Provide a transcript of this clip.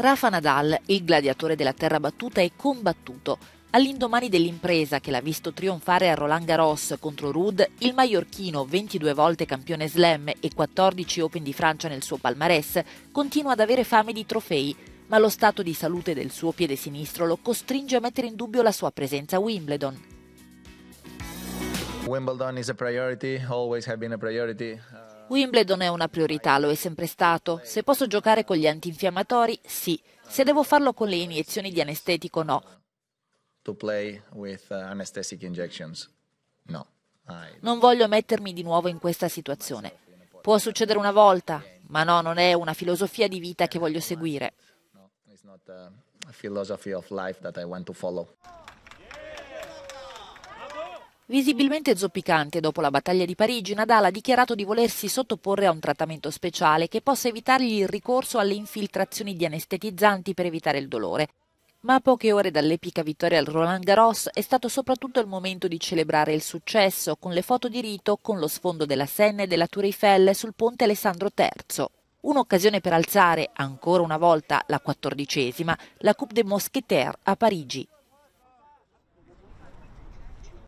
Rafa Nadal, il gladiatore della terra battuta è combattuto, All'indomani dell'impresa che l'ha visto trionfare a Roland Garros contro Rude, il maiorchino, 22 volte campione slam e 14 Open di Francia nel suo palmarès, continua ad avere fame di trofei, ma lo stato di salute del suo piede sinistro lo costringe a mettere in dubbio la sua presenza a Wimbledon. Wimbledon è una priorità, always have been una priorità. Uh... Wimbledon è una priorità, lo è sempre stato. Se posso giocare con gli antinfiammatori, sì. Se devo farlo con le iniezioni di anestetico, no. To play with uh, anesthetic injections, no. Non voglio mettermi di nuovo in questa situazione. Può succedere una volta, ma no, non è una filosofia di vita che voglio seguire. No, it's not uh, a philosophy of life that I want to follow. Visibilmente zoppicante dopo la battaglia di Parigi, Nadal ha dichiarato di volersi sottoporre a un trattamento speciale che possa evitargli il ricorso alle infiltrazioni di anestetizzanti per evitare il dolore. Ma a poche ore dall'epica vittoria al Roland Garros è stato soprattutto il momento di celebrare il successo con le foto di rito con lo sfondo della Senna e della Tour Eiffel sul ponte Alessandro III. Un'occasione per alzare, ancora una volta la quattordicesima, la Coupe des Mousquetaires a Parigi